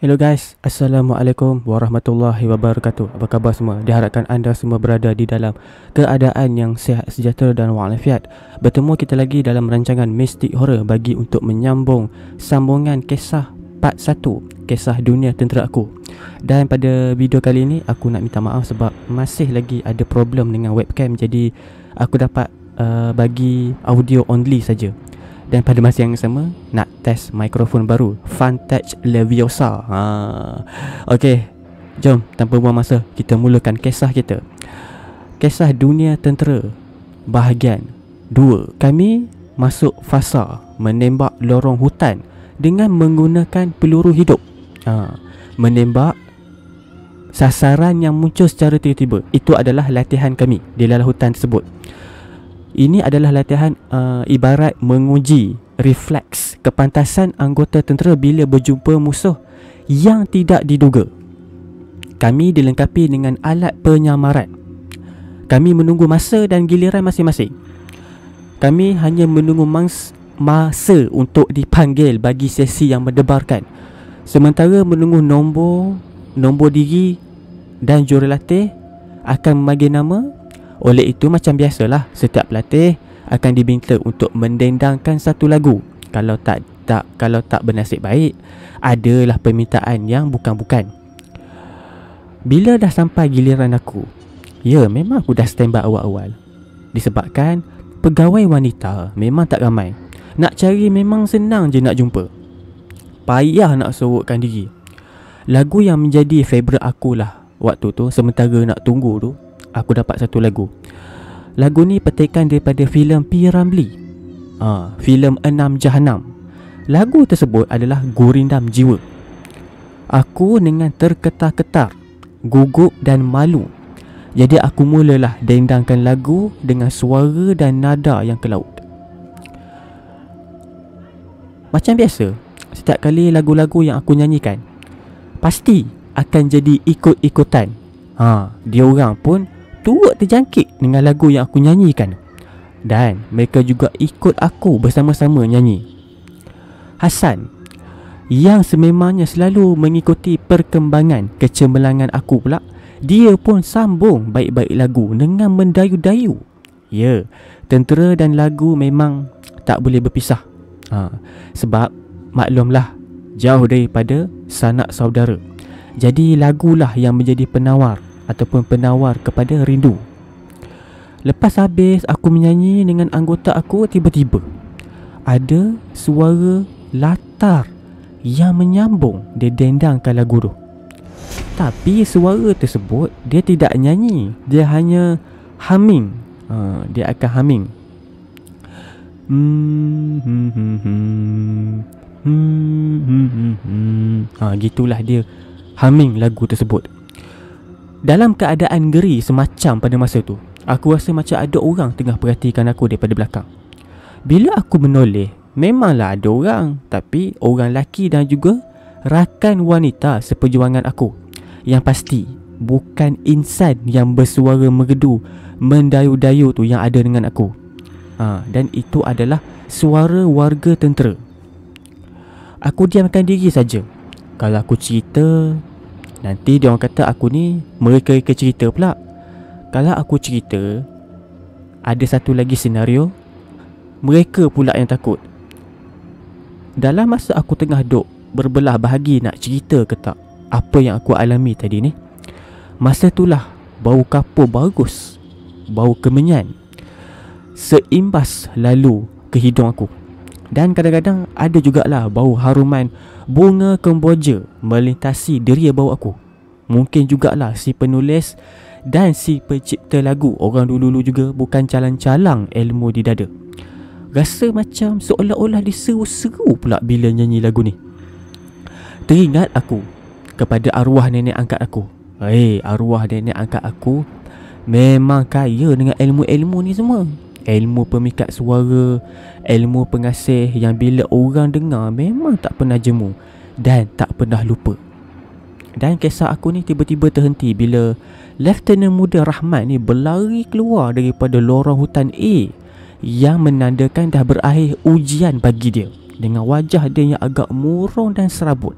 Hello guys, Assalamualaikum warahmatullahi wabarakatuh Apa khabar semua? Diharapkan anda semua berada di dalam keadaan yang sihat sejahtera dan walafiat Bertemu kita lagi dalam rancangan Mystic Horror bagi untuk menyambung sambungan kisah part 1 Kisah dunia tentera aku Dan pada video kali ini aku nak minta maaf sebab masih lagi ada problem dengan webcam Jadi aku dapat uh, bagi audio only saja dan pada masa yang sama nak test mikrofon baru Fantech Leviosa. Ha. Okey. Jom tanpa buang masa kita mulakan kisah kita. Kisah Dunia Tentera bahagian 2. Kami masuk fasa menembak lorong hutan dengan menggunakan peluru hidup. Ha. Menembak sasaran yang muncul secara tiba-tiba. Itu adalah latihan kami di dalam hutan tersebut. Ini adalah latihan uh, ibarat menguji refleks kepantasan anggota tentera bila berjumpa musuh yang tidak diduga. Kami dilengkapi dengan alat penyamaran. Kami menunggu masa dan giliran masing-masing. Kami hanya menunggu mangs- masa untuk dipanggil bagi sesi yang mendebarkan. Sementara menunggu nombor, nombor diri dan jurulatih akan memanggil nama oleh itu macam biasalah setiap pelatih akan diminta untuk mendendangkan satu lagu. Kalau tak tak kalau tak bernasib baik, adalah permintaan yang bukan-bukan. Bila dah sampai giliran aku, ya memang aku dah standby awal-awal. Disebabkan pegawai wanita memang tak ramai. Nak cari memang senang je nak jumpa. Payah nak sorokkan diri. Lagu yang menjadi favorite aku lah waktu tu sementara nak tunggu tu aku dapat satu lagu. Lagu ni petikan daripada filem P Ramli. Ah, ha, filem Enam Jahanam. Lagu tersebut adalah Gurindam Jiwa. Aku dengan terketar-ketar, gugup dan malu. Jadi aku mulalah dendangkan lagu dengan suara dan nada yang kelaut. Macam biasa, setiap kali lagu-lagu yang aku nyanyikan, pasti akan jadi ikut-ikutan. Ha, dia orang pun turut terjangkit dengan lagu yang aku nyanyikan dan mereka juga ikut aku bersama-sama nyanyi. Hasan yang sememangnya selalu mengikuti perkembangan kecemerlangan aku pula, dia pun sambung baik-baik lagu dengan mendayu-dayu. Ya, tentera dan lagu memang tak boleh berpisah. Ha, sebab maklumlah jauh daripada sanak saudara. Jadi lagulah yang menjadi penawar ataupun penawar kepada rindu Lepas habis aku menyanyi dengan anggota aku tiba-tiba Ada suara latar yang menyambung dia dendangkan lagu tu Tapi suara tersebut dia tidak nyanyi Dia hanya humming uh, Dia akan humming hmm, hmm, hmm, hmm, hmm, hmm, hmm, hmm, hmm. Ha, gitulah dia humming lagu tersebut. Dalam keadaan geri semacam pada masa tu Aku rasa macam ada orang tengah perhatikan aku daripada belakang Bila aku menoleh Memanglah ada orang Tapi orang lelaki dan juga Rakan wanita seperjuangan aku Yang pasti Bukan insan yang bersuara merdu Mendayu-dayu tu yang ada dengan aku ha, Dan itu adalah suara warga tentera Aku diamkan diri saja Kalau aku cerita Nanti dia orang kata aku ni mereka ke cerita pula. Kalau aku cerita, ada satu lagi senario, mereka pula yang takut. Dalam masa aku tengah duk berbelah bahagi nak cerita ke tak apa yang aku alami tadi ni, masa itulah bau kapur bagus, bau kemenyan seimbas lalu ke hidung aku dan kadang-kadang ada jugalah bau haruman bunga kemboja melintasi deria bau aku. Mungkin jugalah si penulis dan si pencipta lagu orang dulu-dulu juga bukan calang-calang ilmu di dada. Rasa macam seolah-olah diseru-seru pula bila nyanyi lagu ni. Teringat aku kepada arwah nenek angkat aku. Hei, eh, arwah nenek angkat aku memang kaya dengan ilmu-ilmu ni semua ilmu pemikat suara, ilmu pengasih yang bila orang dengar memang tak pernah jemu dan tak pernah lupa. Dan kisah aku ni tiba-tiba terhenti bila Lieutenant Muda Rahmat ni berlari keluar daripada lorong hutan A yang menandakan dah berakhir ujian bagi dia dengan wajah dia yang agak murung dan serabut.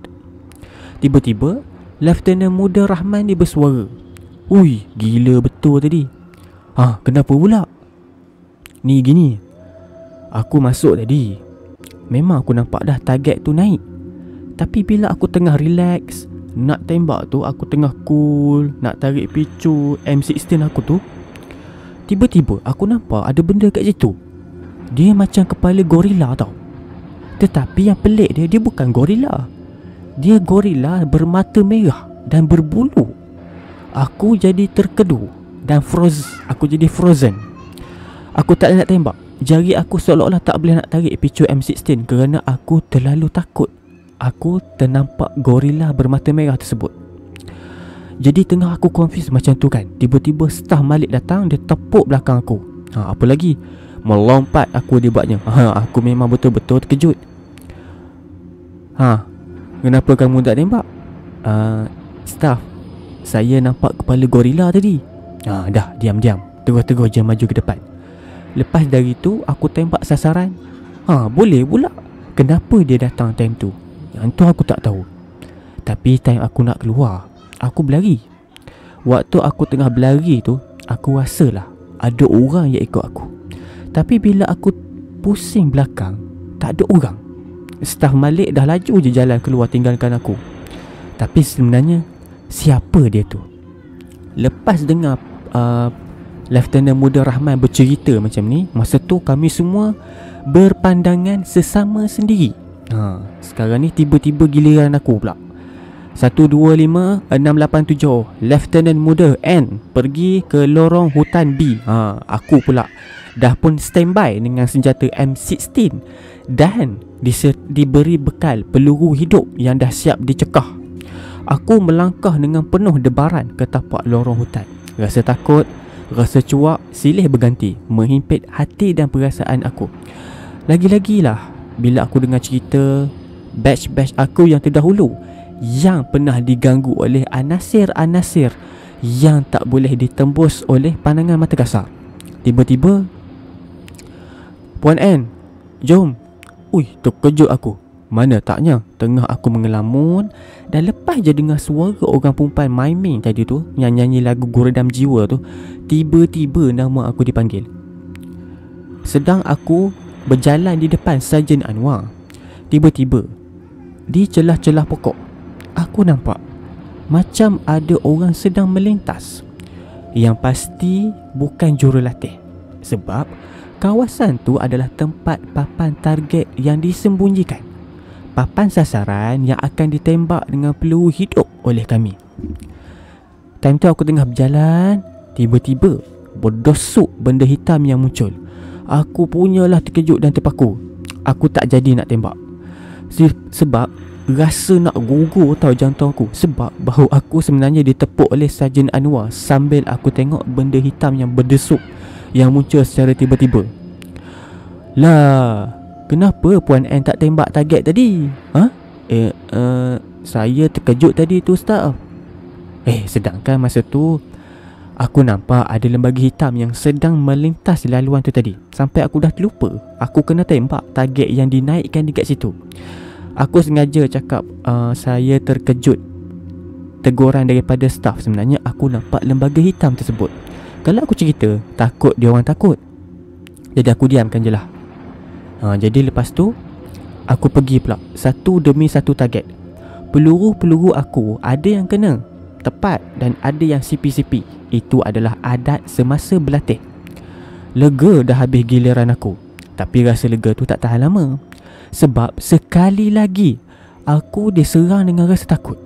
Tiba-tiba, Lieutenant Muda Rahman ni bersuara. Ui, gila betul tadi. Ha, kenapa pula? Ni gini Aku masuk tadi Memang aku nampak dah target tu naik Tapi bila aku tengah relax Nak tembak tu aku tengah cool Nak tarik picu M16 aku tu Tiba-tiba aku nampak ada benda kat situ Dia macam kepala gorila tau Tetapi yang pelik dia Dia bukan gorila Dia gorila bermata merah Dan berbulu Aku jadi terkedu Dan froze Aku jadi frozen Aku tak nak tembak Jari aku seolah-olah tak boleh nak tarik picu M16 kerana aku terlalu takut Aku ternampak gorila bermata merah tersebut Jadi tengah aku confused macam tu kan Tiba-tiba staff Malik datang dia tepuk belakang aku ha, Apa lagi? Melompat aku dia buatnya ha, Aku memang betul-betul terkejut ha, Kenapa kamu tak tembak? Uh, staff Saya nampak kepala gorila tadi ha, Dah diam-diam Terus-terus je maju ke depan Lepas dari tu aku tembak sasaran Ha boleh pula Kenapa dia datang time tu Yang tu aku tak tahu Tapi time aku nak keluar Aku berlari Waktu aku tengah berlari tu Aku rasalah Ada orang yang ikut aku Tapi bila aku pusing belakang Tak ada orang Staff Malik dah laju je jalan keluar tinggalkan aku Tapi sebenarnya Siapa dia tu Lepas dengar uh, Lieutenant Muda Rahman bercerita macam ni Masa tu kami semua berpandangan sesama sendiri ha, Sekarang ni tiba-tiba giliran aku pula 125687 Lieutenant Muda N pergi ke lorong hutan B ha, Aku pula dah pun standby dengan senjata M16 Dan diberi bekal peluru hidup yang dah siap dicekah Aku melangkah dengan penuh debaran ke tapak lorong hutan Rasa takut Rasa cuak silih berganti Menghimpit hati dan perasaan aku Lagi-lagilah Bila aku dengar cerita Batch-batch aku yang terdahulu Yang pernah diganggu oleh Anasir-anasir Yang tak boleh ditembus oleh pandangan mata kasar Tiba-tiba Puan Anne Jom Ui terkejut aku mana taknya tengah aku mengelamun Dan lepas je dengar suara orang perempuan maiming, tadi tu Yang nyanyi lagu Guredam Jiwa tu Tiba-tiba nama aku dipanggil Sedang aku berjalan di depan Sajen Anwar Tiba-tiba Di celah-celah pokok Aku nampak Macam ada orang sedang melintas Yang pasti bukan jurulatih Sebab kawasan tu adalah tempat papan target yang disembunyikan papan sasaran yang akan ditembak dengan peluru hidup oleh kami. Time tu aku tengah berjalan, tiba-tiba berdosuk benda hitam yang muncul. Aku punyalah terkejut dan terpaku. Aku tak jadi nak tembak. Sebab rasa nak gugur tau jantung aku sebab bahu aku sebenarnya ditepuk oleh sajen Anwar sambil aku tengok benda hitam yang berdesuk yang muncul secara tiba-tiba. Lah, kenapa Puan Anne tak tembak target tadi? Ha? Eh, uh, saya terkejut tadi tu Ustaz. Eh, sedangkan masa tu, aku nampak ada lembaga hitam yang sedang melintas di laluan tu tadi. Sampai aku dah terlupa, aku kena tembak target yang dinaikkan dekat situ. Aku sengaja cakap uh, saya terkejut teguran daripada staff sebenarnya aku nampak lembaga hitam tersebut. Kalau aku cerita, takut dia orang takut. Jadi aku diamkan je lah ha, Jadi lepas tu Aku pergi pula Satu demi satu target Peluru-peluru aku Ada yang kena Tepat Dan ada yang sipi-sipi Itu adalah adat semasa berlatih Lega dah habis giliran aku Tapi rasa lega tu tak tahan lama Sebab sekali lagi Aku diserang dengan rasa takut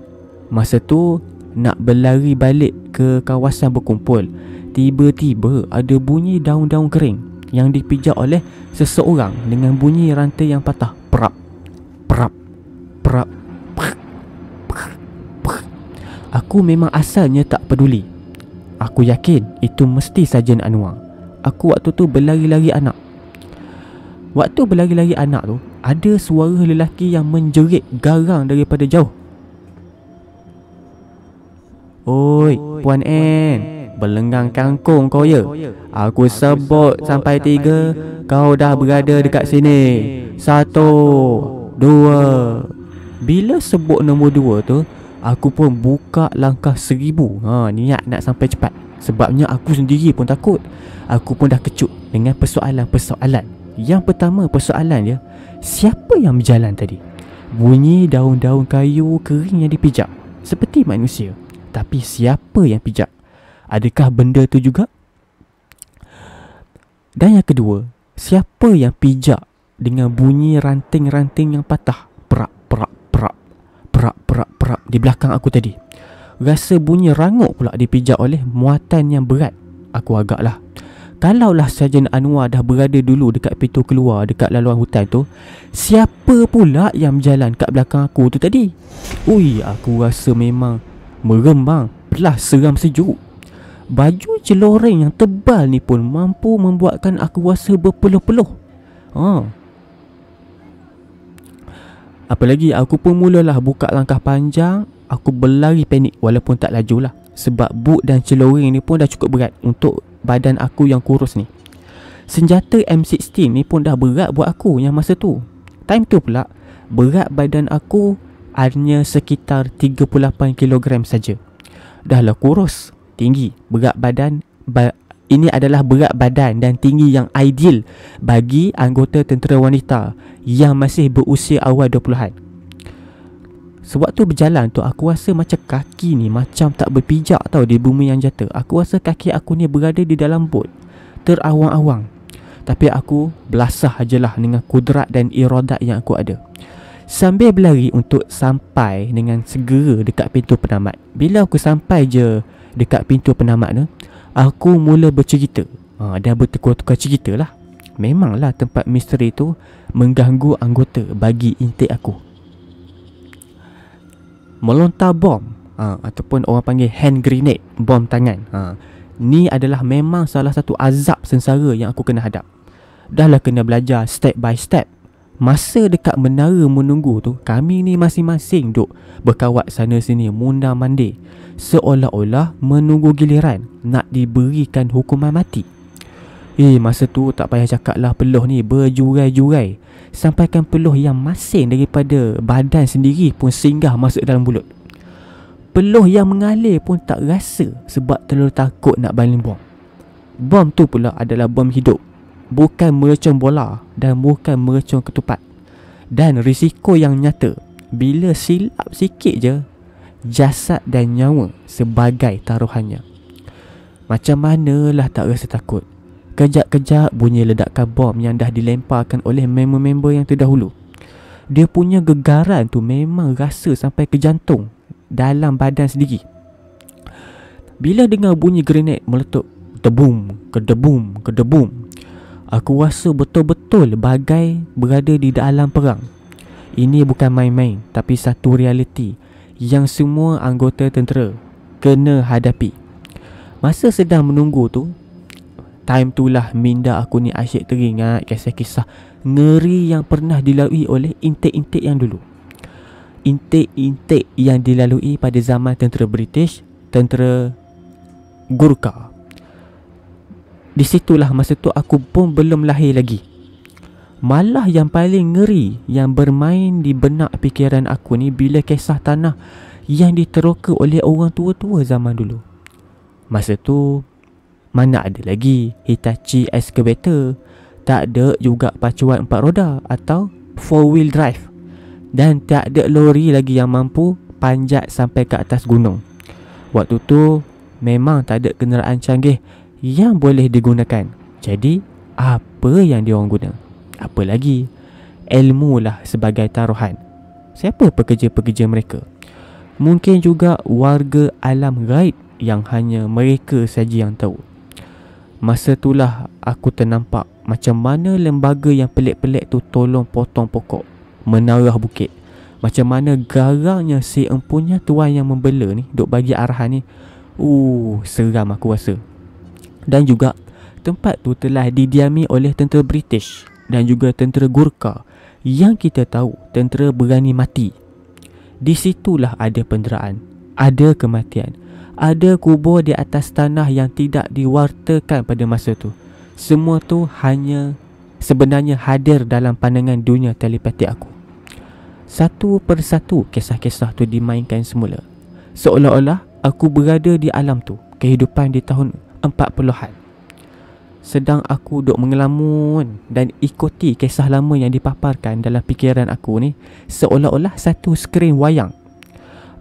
Masa tu Nak berlari balik ke kawasan berkumpul Tiba-tiba ada bunyi daun-daun kering yang dipijak oleh seseorang dengan bunyi rantai yang patah perap perap perap Aku memang asalnya tak peduli Aku yakin itu mesti Sajen Anwar Aku waktu tu berlari-lari anak Waktu berlari-lari anak tu Ada suara lelaki yang menjerit garang daripada jauh Oi, Puan, Puan Anne Belengang kangkung kau ya Aku sebut sampai tiga Kau dah berada dekat sini Satu Dua Bila sebut nombor dua tu Aku pun buka langkah seribu ha, Niat nak sampai cepat Sebabnya aku sendiri pun takut Aku pun dah kecut dengan persoalan-persoalan Yang pertama persoalan dia Siapa yang berjalan tadi? Bunyi daun-daun kayu kering yang dipijak Seperti manusia Tapi siapa yang pijak? Adakah benda tu juga? Dan yang kedua, siapa yang pijak dengan bunyi ranting-ranting yang patah? Perak, perak, perak. Perak, perak, perak di belakang aku tadi. Rasa bunyi rangup pula dipijak oleh muatan yang berat. Aku agaklah. Kalaulah Sajen Anwar dah berada dulu dekat pintu keluar dekat laluan hutan tu, siapa pula yang berjalan kat belakang aku tu tadi? Ui, aku rasa memang merembang. Pelah seram sejuk baju celoreng yang tebal ni pun mampu membuatkan aku rasa berpeluh-peluh. Ha. Apalagi aku pun mulalah buka langkah panjang, aku berlari panik walaupun tak laju lah. sebab boot dan celoreng ni pun dah cukup berat untuk badan aku yang kurus ni. Senjata M16 ni pun dah berat buat aku yang masa tu. Time tu pula berat badan aku hanya sekitar 38 kg saja. Dahlah kurus tinggi berat badan ba- ini adalah berat badan dan tinggi yang ideal bagi anggota tentera wanita yang masih berusia awal 20-an. Sebab tu berjalan tu aku rasa macam kaki ni macam tak berpijak tau di bumi yang jata. Aku rasa kaki aku ni berada di dalam bot. Terawang-awang. Tapi aku belasah ajalah dengan kudrat dan irodat yang aku ada. Sambil berlari untuk sampai dengan segera dekat pintu penamat. Bila aku sampai je dekat pintu penamat ni Aku mula bercerita ha, Dan bertukar-tukar cerita lah Memanglah tempat misteri tu Mengganggu anggota bagi intik aku Melontar bom ha, Ataupun orang panggil hand grenade Bom tangan ha, Ni adalah memang salah satu azab sengsara yang aku kena hadap Dahlah kena belajar step by step Masa dekat menara menunggu tu Kami ni masing-masing duk Berkawat sana sini Munda mandi Seolah-olah menunggu giliran Nak diberikan hukuman mati Eh masa tu tak payah cakap lah peluh ni berjurai-jurai Sampaikan peluh yang masing daripada badan sendiri pun singgah masuk dalam mulut Peluh yang mengalir pun tak rasa sebab terlalu takut nak baling bom Bom tu pula adalah bom hidup bukan melecong bola dan bukan melecong ketupat. Dan risiko yang nyata, bila silap sikit je, jasad dan nyawa sebagai taruhannya. Macam manalah tak rasa takut. Kejap-kejap bunyi ledakan bom yang dah dilemparkan oleh member-member yang terdahulu. Dia punya gegaran tu memang rasa sampai ke jantung dalam badan sendiri. Bila dengar bunyi grenade meletup, debum, kedebum, kedebum, Aku rasa betul-betul bagai berada di dalam perang. Ini bukan main-main tapi satu realiti yang semua anggota tentera kena hadapi. Masa sedang menunggu tu, time tu lah minda aku ni asyik teringat kisah-kisah ngeri yang pernah dilalui oleh intik-intik yang dulu. Intik-intik yang dilalui pada zaman tentera British, tentera Gurkha. Di situlah masa tu aku pun belum lahir lagi Malah yang paling ngeri yang bermain di benak fikiran aku ni bila kisah tanah yang diteroka oleh orang tua-tua zaman dulu. Masa tu, mana ada lagi Hitachi excavator, tak ada juga pacuan empat roda atau four wheel drive dan tak ada lori lagi yang mampu panjat sampai ke atas gunung. Waktu tu, memang tak ada kenderaan canggih yang boleh digunakan. Jadi, apa yang diorang guna? Apa lagi? Ilmu lah sebagai taruhan. Siapa pekerja-pekerja mereka? Mungkin juga warga alam gaib yang hanya mereka saja yang tahu. Masa itulah aku ternampak macam mana lembaga yang pelik-pelik tu tolong potong pokok. Menarah bukit. Macam mana garangnya si empunya tuan yang membela ni Duk bagi arahan ni Uh, seram aku rasa dan juga tempat tu telah didiami oleh tentera British dan juga tentera Gurkha yang kita tahu tentera berani mati. Di situlah ada penderaan, ada kematian, ada kubur di atas tanah yang tidak diwartakan pada masa tu. Semua tu hanya sebenarnya hadir dalam pandangan dunia telepati aku. Satu persatu kisah-kisah tu dimainkan semula. Seolah-olah aku berada di alam tu, kehidupan di tahun 1900. 40-an. Sedang aku duk mengelamun dan ikuti kisah lama yang dipaparkan dalam fikiran aku ni seolah-olah satu skrin wayang.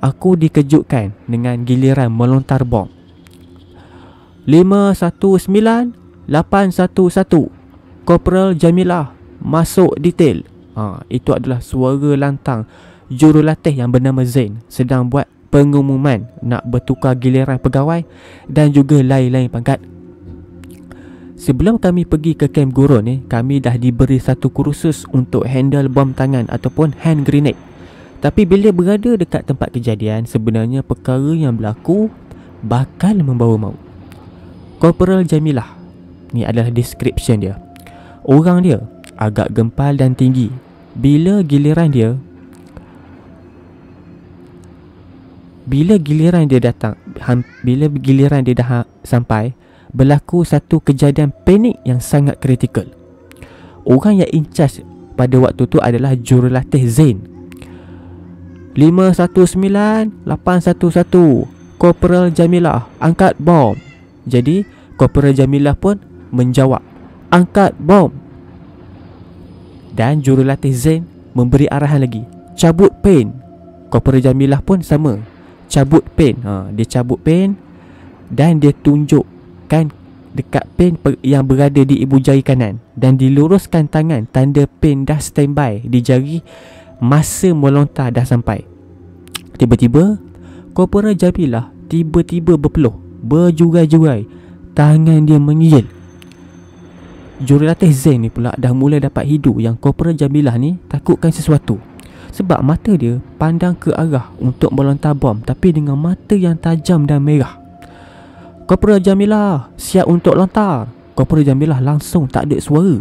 Aku dikejutkan dengan giliran melontar bom. 519-811 Corporal Jamilah masuk detail. Ha, itu adalah suara lantang jurulatih yang bernama Zain sedang buat pengumuman nak bertukar giliran pegawai dan juga lain-lain pangkat. Sebelum kami pergi ke camp guru ni, kami dah diberi satu kursus untuk handle bom tangan ataupun hand grenade. Tapi bila berada dekat tempat kejadian, sebenarnya perkara yang berlaku bakal membawa maut. Corporal Jamilah, ni adalah description dia. Orang dia agak gempal dan tinggi. Bila giliran dia, bila giliran dia datang bila giliran dia dah sampai berlaku satu kejadian panik yang sangat kritikal orang yang in pada waktu tu adalah jurulatih Zain 519-811 Corporal Jamilah angkat bom jadi Corporal Jamilah pun menjawab angkat bom dan jurulatih Zain memberi arahan lagi cabut pain Corporal Jamilah pun sama cabut pen ha, Dia cabut pen Dan dia tunjukkan Dekat pen yang berada di ibu jari kanan Dan diluruskan tangan Tanda pen dah standby di jari Masa melontar dah sampai Tiba-tiba Kopera Jabilah tiba-tiba berpeluh Berjurai-jurai Tangan dia mengijil Jurulatih Zain ni pula dah mula dapat hidup Yang Kopera Jabilah ni takutkan sesuatu sebab mata dia pandang ke arah untuk melontar bom tapi dengan mata yang tajam dan merah. Korporal Jamilah siap untuk lontar. Korporal Jamilah langsung tak ada suara.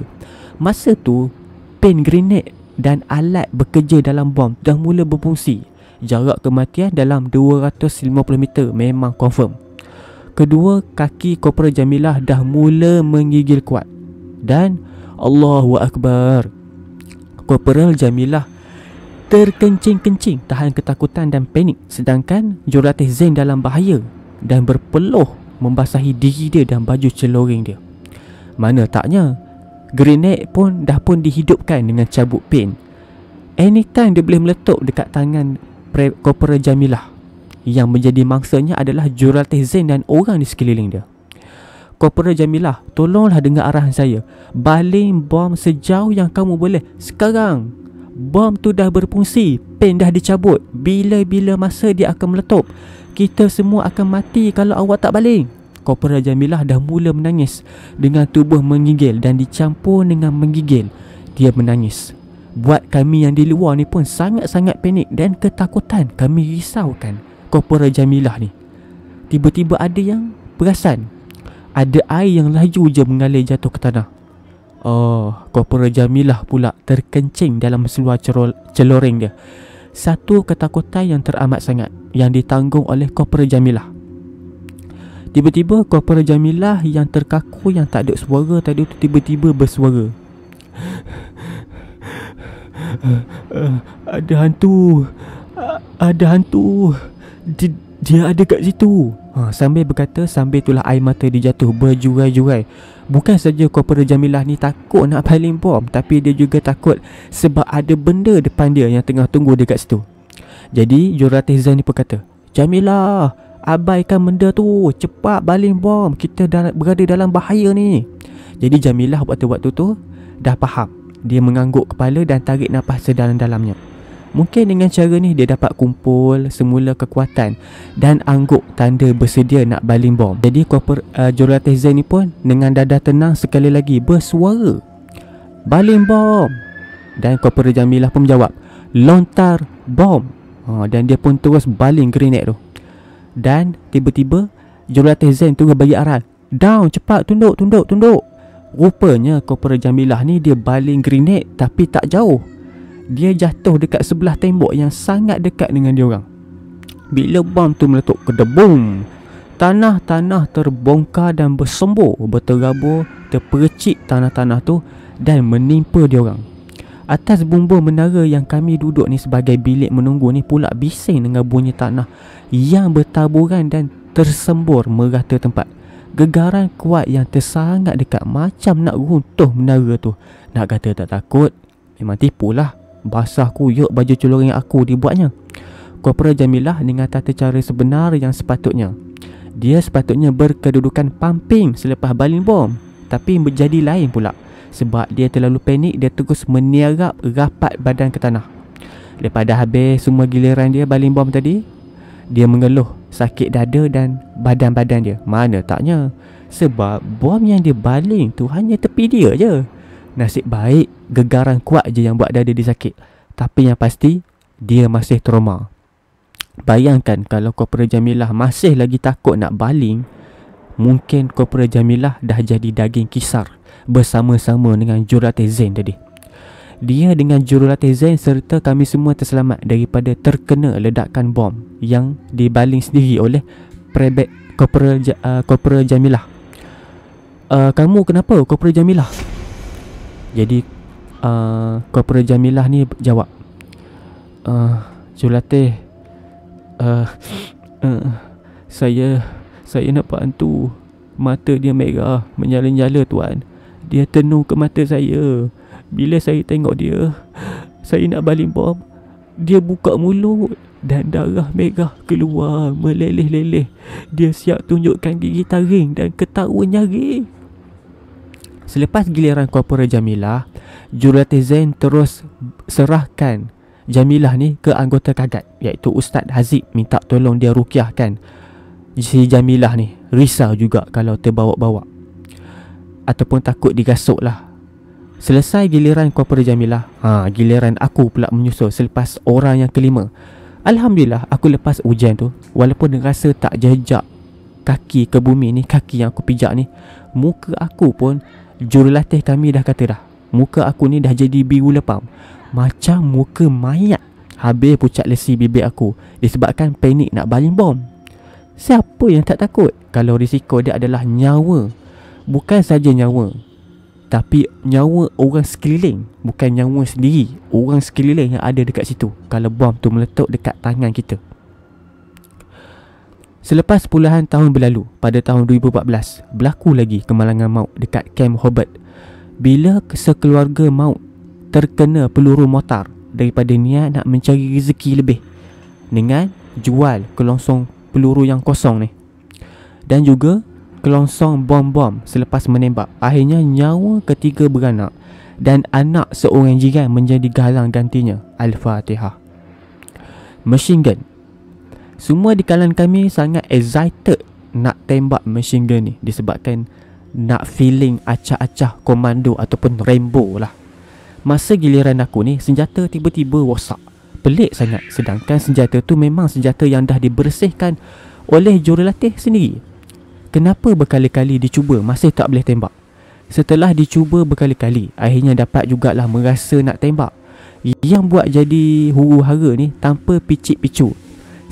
Masa tu, Pen grenade dan alat bekerja dalam bom dah mula berfungsi. Jarak kematian dalam 250 meter memang confirm. Kedua kaki Korporal Jamilah dah mula mengigil kuat. Dan Allahu Akbar. Korporal Jamilah terkencing-kencing tahan ketakutan dan panik sedangkan jurulatih Zain dalam bahaya dan berpeluh membasahi diri dia dan baju celoring dia. Mana taknya, grenade pun dah pun dihidupkan dengan cabut pin. Anytime dia boleh meletup dekat tangan Pre Corporal Jamilah yang menjadi mangsanya adalah jurulatih Zain dan orang di sekeliling dia. Corporal Jamilah, tolonglah dengar arahan saya. Baling bom sejauh yang kamu boleh. Sekarang! bom tu dah berfungsi, pen dah dicabut. Bila-bila masa dia akan meletup? Kita semua akan mati kalau awak tak balik. Korporal Jamilah dah mula menangis dengan tubuh menggigil dan dicampur dengan menggigil. Dia menangis. Buat kami yang di luar ni pun sangat-sangat panik dan ketakutan kami risaukan Korporal Jamilah ni. Tiba-tiba ada yang perasan. Ada air yang laju je mengalir jatuh ke tanah. Oh, Corporal Jamilah pula terkencing dalam seluar cerol, celoreng dia. Satu ketakutan yang teramat sangat yang ditanggung oleh Corporal Jamilah. Tiba-tiba Corporal Jamilah yang terkaku yang tak ada suara tadi tu tiba-tiba bersuara. Ah, ada hantu. Ah, ada hantu. Di, dia ada kat situ. Ha, sambil berkata sambil itulah air mata dia jatuh berjurai-jurai bukan saja corporate Jamilah ni takut nak filing bom, tapi dia juga takut sebab ada benda depan dia yang tengah tunggu dekat situ jadi jurulatih Zain ni pun kata Jamilah abaikan benda tu cepat baling bom kita dah berada dalam bahaya ni jadi Jamilah waktu-waktu tu dah faham dia mengangguk kepala dan tarik nafas sedalam-dalamnya Mungkin dengan cara ni dia dapat kumpul semula kekuatan dan angguk tanda bersedia nak baling bom. Jadi Koper uh, eh, Jurulatih Zain ni pun dengan dada tenang sekali lagi bersuara. Baling bom. Dan Koper Jamilah pun menjawab, lontar bom. Uh, dan dia pun terus baling grenade tu. Dan tiba-tiba Jurulatih Zain terus bagi arah. Down cepat tunduk tunduk tunduk. Rupanya Koper Jamilah ni dia baling grenade tapi tak jauh dia jatuh dekat sebelah tembok yang sangat dekat dengan dia orang. Bila bom tu meletup kedebung, tanah-tanah terbongkar dan bersembur, berterabur, terpercik tanah-tanah tu dan menimpa dia orang. Atas bumbu menara yang kami duduk ni sebagai bilik menunggu ni pula bising dengan bunyi tanah yang bertaburan dan tersembur merata tempat. Gegaran kuat yang tersangat dekat macam nak runtuh menara tu. Nak kata tak takut, memang tipulah. Basah ku yuk ya, baju celurin aku dibuatnya Kopra Jamilah dengan tata cara sebenar yang sepatutnya Dia sepatutnya berkedudukan pamping selepas balin bom Tapi menjadi lain pula Sebab dia terlalu panik dia terus meniarap rapat badan ke tanah Lepas dah habis semua giliran dia balin bom tadi Dia mengeluh sakit dada dan badan-badan dia Mana taknya Sebab bom yang dia baling tu hanya tepi dia je Nasib baik Gegaran kuat je yang buat dada dia sakit Tapi yang pasti Dia masih trauma Bayangkan kalau Kopra Jamilah masih lagi takut nak baling Mungkin Kopra Jamilah dah jadi daging kisar Bersama-sama dengan Jurulatih Zain tadi Dia dengan Jurulatih Zain serta kami semua terselamat Daripada terkena ledakan bom Yang dibaling sendiri oleh Prebek Kopra, uh, Kopra Jamilah uh, Kamu kenapa Kopra Jamilah? Jadi uh, Korporal Jamilah ni jawab uh, Zulatih uh, uh, Saya Saya nampak hantu Mata dia merah Menyala-nyala tuan Dia tenuh ke mata saya Bila saya tengok dia Saya nak baling bom Dia buka mulut dan darah merah keluar meleleh-leleh. Dia siap tunjukkan gigi taring dan ketawa nyaring. Selepas giliran korpora Jamilah, jurulatih Zain terus serahkan Jamilah ni ke anggota kagat iaitu Ustaz Haziq minta tolong dia rukiahkan si Jamilah ni risau juga kalau terbawa-bawa ataupun takut digasuk lah selesai giliran korpora Jamilah ha, giliran aku pula menyusul selepas orang yang kelima Alhamdulillah aku lepas hujan tu walaupun rasa tak jejak kaki ke bumi ni kaki yang aku pijak ni muka aku pun jurulatih kami dah kata dah Muka aku ni dah jadi biru lepam Macam muka mayat Habis pucat lesi bibir aku Disebabkan panik nak baling bom Siapa yang tak takut Kalau risiko dia adalah nyawa Bukan saja nyawa Tapi nyawa orang sekeliling Bukan nyawa sendiri Orang sekeliling yang ada dekat situ Kalau bom tu meletup dekat tangan kita Selepas puluhan tahun berlalu, pada tahun 2014, berlaku lagi kemalangan maut dekat Camp Hobart. Bila sekeluarga maut terkena peluru motor daripada niat nak mencari rezeki lebih dengan jual kelongsong peluru yang kosong ni. Dan juga kelongsong bom-bom selepas menembak. Akhirnya nyawa ketiga beranak dan anak seorang jiran menjadi galang gantinya. Al-Fatihah. Machine Gun semua di kalangan kami sangat excited nak tembak mesin gun ni disebabkan nak feeling acah-acah komando ataupun rainbow lah. Masa giliran aku ni, senjata tiba-tiba rosak. Pelik sangat sedangkan senjata tu memang senjata yang dah dibersihkan oleh jurulatih sendiri. Kenapa berkali-kali dicuba masih tak boleh tembak? Setelah dicuba berkali-kali, akhirnya dapat jugalah merasa nak tembak. Yang buat jadi huru-hara ni tanpa picik-picu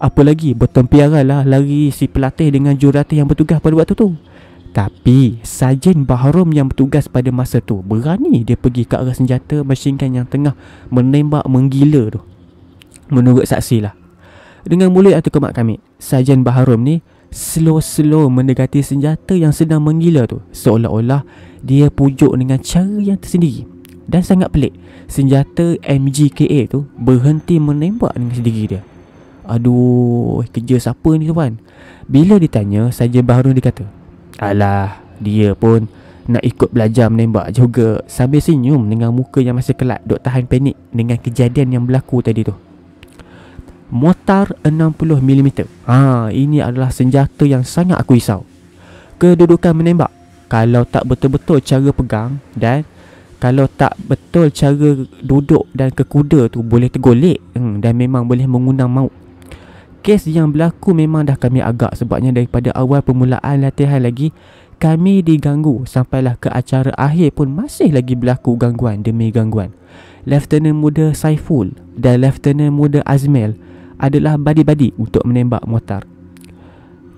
Apa lagi bertempiaran lah lari si pelatih dengan jurulatih yang bertugas pada waktu tu Tapi Sajen Baharum yang bertugas pada masa tu Berani dia pergi ke arah senjata machine kan yang tengah menembak menggila tu Menurut saksi lah Dengan mulut atau kemak kami Sajen Baharum ni slow-slow mendekati senjata yang sedang menggila tu Seolah-olah dia pujuk dengan cara yang tersendiri dan sangat pelik Senjata MGKA tu berhenti menembak dengan sendiri dia Aduh kerja siapa ni tuan Bila ditanya Saja baru dikata. Alah dia pun nak ikut belajar menembak juga Sambil senyum dengan muka yang masih kelat Duk tahan panik dengan kejadian yang berlaku tadi tu Motar 60mm ha, Ini adalah senjata yang sangat aku risau Kedudukan menembak Kalau tak betul-betul cara pegang Dan kalau tak betul cara duduk dan kekuda tu boleh tergolek hmm, dan memang boleh mengundang maut kes yang berlaku memang dah kami agak sebabnya daripada awal permulaan latihan lagi kami diganggu sampailah ke acara akhir pun masih lagi berlaku gangguan demi gangguan. Lieutenant muda Saiful dan Lieutenant muda Azmil adalah badi-badi untuk menembak motor.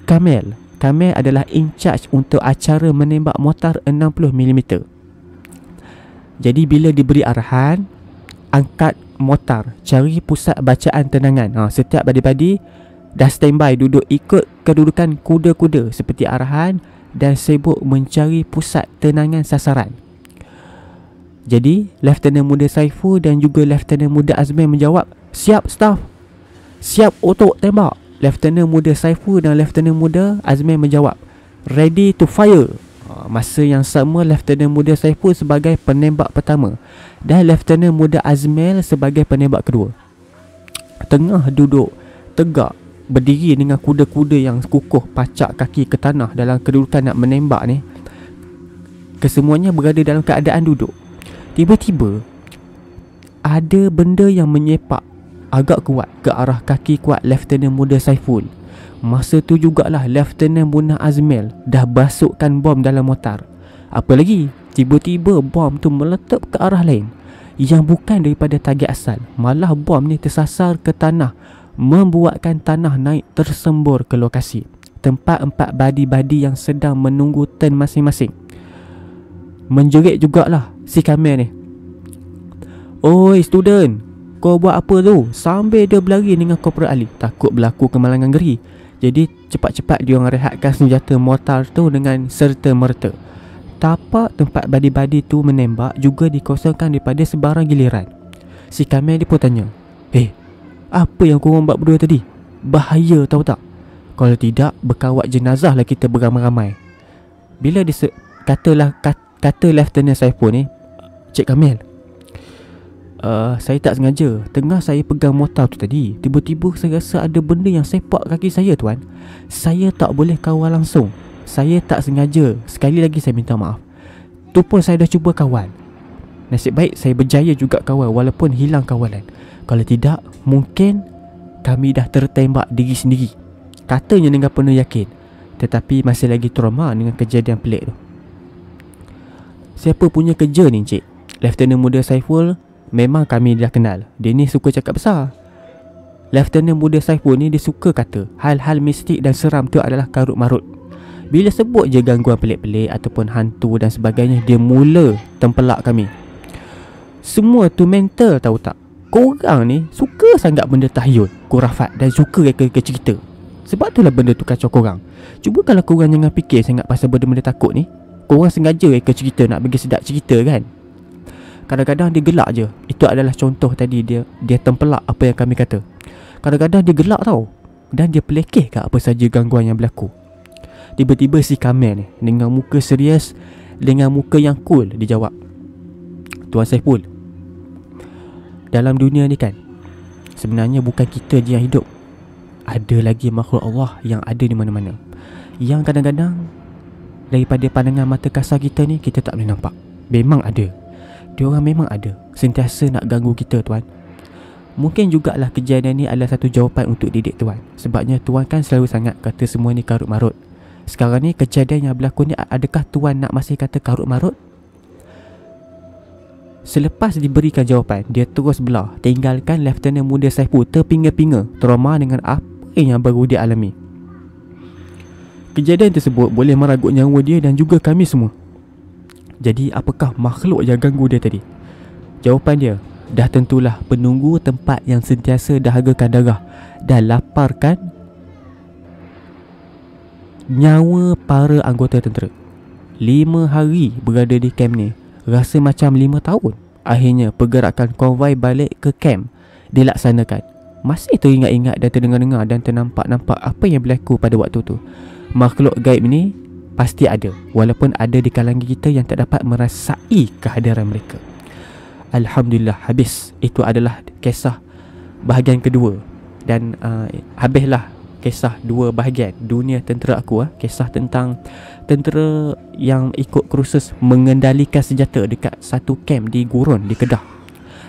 Kamel, Kamel adalah in charge untuk acara menembak motor 60mm. Jadi bila diberi arahan, angkat motar cari pusat bacaan tenangan ha, setiap badi-badi dah standby duduk ikut kedudukan kuda-kuda seperti arahan dan sibuk mencari pusat tenangan sasaran jadi Lieutenant Muda Saifu dan juga Lieutenant Muda Azmin menjawab siap staff siap untuk tembak Lieutenant Muda Saifu dan Lieutenant Muda Azmin menjawab ready to fire masa yang sama Lieutenant Muda Saiful sebagai penembak pertama dan Lieutenant Muda Azmel sebagai penembak kedua. Tengah duduk tegak berdiri dengan kuda-kuda yang kukuh pacak kaki ke tanah dalam kedudukan nak menembak ni kesemuanya berada dalam keadaan duduk tiba-tiba ada benda yang menyepak agak kuat ke arah kaki kuat Lieutenant Muda Saiful Masa tu jugalah Lieutenant Buna Azmil dah basukkan bom dalam motor. Apa lagi? Tiba-tiba bom tu meletup ke arah lain yang bukan daripada target asal. Malah bom ni tersasar ke tanah membuatkan tanah naik tersembur ke lokasi. Tempat empat badi-badi yang sedang menunggu turn masing-masing. Menjerit jugalah si kamer ni. Oi student, kau buat apa tu? Sambil dia berlari dengan Corporal Ali. Takut berlaku kemalangan geri. Jadi cepat-cepat dia orang rehatkan senjata mortar tu dengan serta merta. Tapak tempat badi-badi tu menembak juga dikosongkan daripada sebarang giliran. Si Kamil dia pun tanya, "Hey, eh, apa yang kau orang buat berdua tadi? Bahaya tahu tak? Kalau tidak berkawat jenazah lah kita beramai-ramai." Bila dia katalah kat- kata Lieutenant Saiful ni, "Cik Kamil, uh, saya tak sengaja tengah saya pegang motor tu tadi tiba-tiba saya rasa ada benda yang sepak kaki saya tuan saya tak boleh kawal langsung saya tak sengaja sekali lagi saya minta maaf tu pun saya dah cuba kawal nasib baik saya berjaya juga kawal walaupun hilang kawalan kalau tidak mungkin kami dah tertembak diri sendiri katanya dengan penuh yakin tetapi masih lagi trauma dengan kejadian pelik tu siapa punya kerja ni cik Lieutenant muda Saiful Memang kami dah kenal Dia ni suka cakap besar Lieutenant muda Saiful ni dia suka kata Hal-hal mistik dan seram tu adalah karut marut Bila sebut je gangguan pelik-pelik Ataupun hantu dan sebagainya Dia mula tempelak kami Semua tu mental tahu tak Korang ni suka sangat benda tahyun Kurafat dan suka reka-reka cerita Sebab itulah benda tu kacau korang Cuba kalau korang jangan fikir sangat pasal benda-benda takut ni Korang sengaja reka cerita nak bagi sedap cerita kan Kadang-kadang dia gelak je Itu adalah contoh tadi dia Dia tempelak apa yang kami kata Kadang-kadang dia gelak tau Dan dia pelekehkan apa saja gangguan yang berlaku Tiba-tiba si Kamil ni Dengan muka serius Dengan muka yang cool Dia jawab Tuan Saiful Dalam dunia ni kan Sebenarnya bukan kita je yang hidup Ada lagi makhluk Allah Yang ada di mana-mana Yang kadang-kadang Daripada pandangan mata kasar kita ni Kita tak boleh nampak Memang ada diorang memang ada sentiasa nak ganggu kita tuan mungkin jugalah kejadian ni adalah satu jawapan untuk didik tuan sebabnya tuan kan selalu sangat kata semua ni karut marut sekarang ni kejadian yang berlaku ni adakah tuan nak masih kata karut marut Selepas diberikan jawapan, dia terus belah tinggalkan Lieutenant Muda Saifu terpinga-pinga trauma dengan apa yang baru dia alami. Kejadian tersebut boleh meragut nyawa dia dan juga kami semua jadi apakah makhluk yang ganggu dia tadi? Jawapan dia Dah tentulah penunggu tempat yang sentiasa dahagakan darah Dan laparkan Nyawa para anggota tentera Lima hari berada di kamp ni Rasa macam lima tahun Akhirnya pergerakan konvoi balik ke kamp Dilaksanakan Masih teringat-ingat dan terdengar-dengar Dan ternampak-nampak apa yang berlaku pada waktu tu Makhluk gaib ni pasti ada walaupun ada di kalangan kita yang tak dapat merasai kehadiran mereka Alhamdulillah habis itu adalah kisah bahagian kedua dan uh, habislah kisah dua bahagian dunia tentera aku uh, kisah tentang tentera yang ikut krusus mengendalikan senjata dekat satu kem di Gurun di Kedah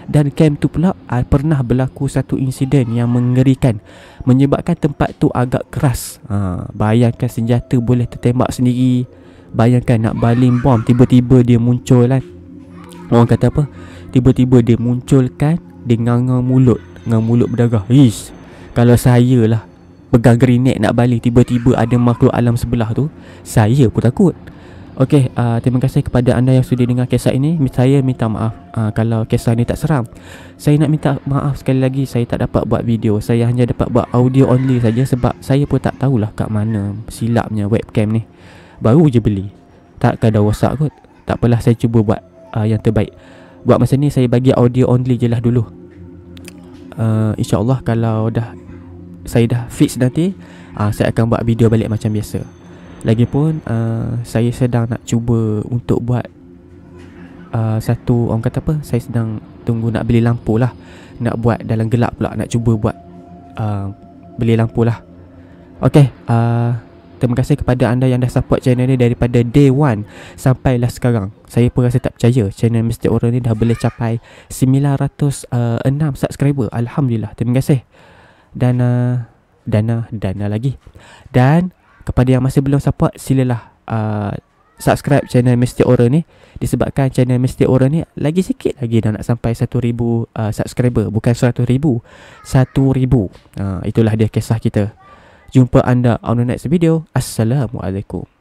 dan camp tu pula uh, pernah berlaku satu insiden yang mengerikan menyebabkan tempat tu agak keras uh, bayangkan senjata boleh tertembak sendiri bayangkan nak baling bom tiba-tiba dia muncul kan orang kata apa tiba-tiba dia munculkan dengan ngang mulut dengan mulut berdarah Ish, kalau saya lah pegang grenade nak balik tiba-tiba ada makhluk alam sebelah tu saya pun takut Okey, uh, terima kasih kepada anda yang sudah dengar kisah ini. Saya minta maaf uh, kalau kisah ini tak seram. Saya nak minta maaf sekali lagi saya tak dapat buat video. Saya hanya dapat buat audio only saja sebab saya pun tak tahulah kat mana silapnya webcam ni. Baru je beli. Tak ada rosak kot. Tak apalah saya cuba buat uh, yang terbaik. Buat masa ni saya bagi audio only je lah dulu. Uh, InsyaAllah kalau dah saya dah fix nanti, uh, saya akan buat video balik macam biasa. Lagipun uh, saya sedang nak cuba untuk buat uh, satu orang kata apa saya sedang tunggu nak beli lampu lah nak buat dalam gelap pula nak cuba buat uh, beli lampu lah Okay uh, Terima kasih kepada anda yang dah support channel ni Daripada day one sampai lah sekarang Saya pun rasa tak percaya Channel Mr. Orang ni dah boleh capai 906 uh, subscriber Alhamdulillah Terima kasih dana, dana, dana lagi Dan kepada yang masih belum support silalah uh, subscribe channel Mr. Aura ni disebabkan channel Mr. Aura ni lagi sikit lagi dah nak sampai 1000 uh, subscriber bukan 100,000 1000 uh, itulah dia kisah kita jumpa anda on the next video assalamualaikum